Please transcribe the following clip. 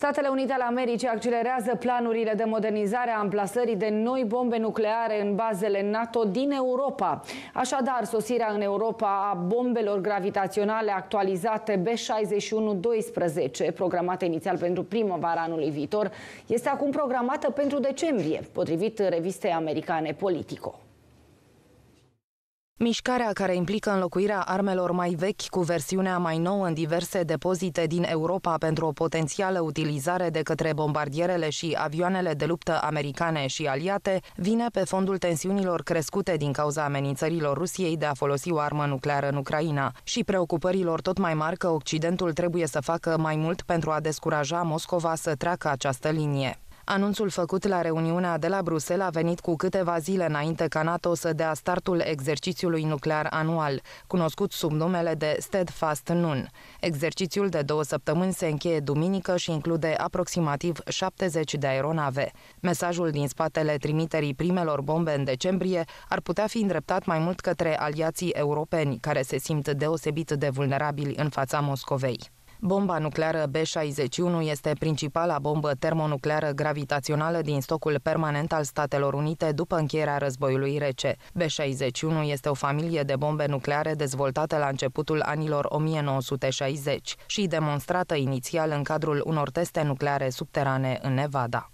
Statele Unite ale Americii accelerează planurile de modernizare a amplasării de noi bombe nucleare în bazele NATO din Europa. Așadar, sosirea în Europa a bombelor gravitaționale actualizate B61-12, programate inițial pentru primăvara anului viitor, este acum programată pentru decembrie, potrivit revistei americane Politico. Mișcarea care implică înlocuirea armelor mai vechi cu versiunea mai nouă în diverse depozite din Europa pentru o potențială utilizare de către bombardierele și avioanele de luptă americane și aliate vine pe fondul tensiunilor crescute din cauza amenințărilor Rusiei de a folosi o armă nucleară în Ucraina și preocupărilor tot mai mari că Occidentul trebuie să facă mai mult pentru a descuraja Moscova să treacă această linie. Anunțul făcut la reuniunea de la Bruxelles a venit cu câteva zile înainte ca NATO să dea startul exercițiului nuclear anual, cunoscut sub numele de Steadfast Nun. Exercițiul de două săptămâni se încheie duminică și include aproximativ 70 de aeronave. Mesajul din spatele trimiterii primelor bombe în decembrie ar putea fi îndreptat mai mult către aliații europeni, care se simt deosebit de vulnerabili în fața Moscovei. Bomba nucleară B-61 este principala bombă termonucleară gravitațională din stocul permanent al Statelor Unite după încheierea războiului rece. B-61 este o familie de bombe nucleare dezvoltate la începutul anilor 1960 și demonstrată inițial în cadrul unor teste nucleare subterane în Nevada.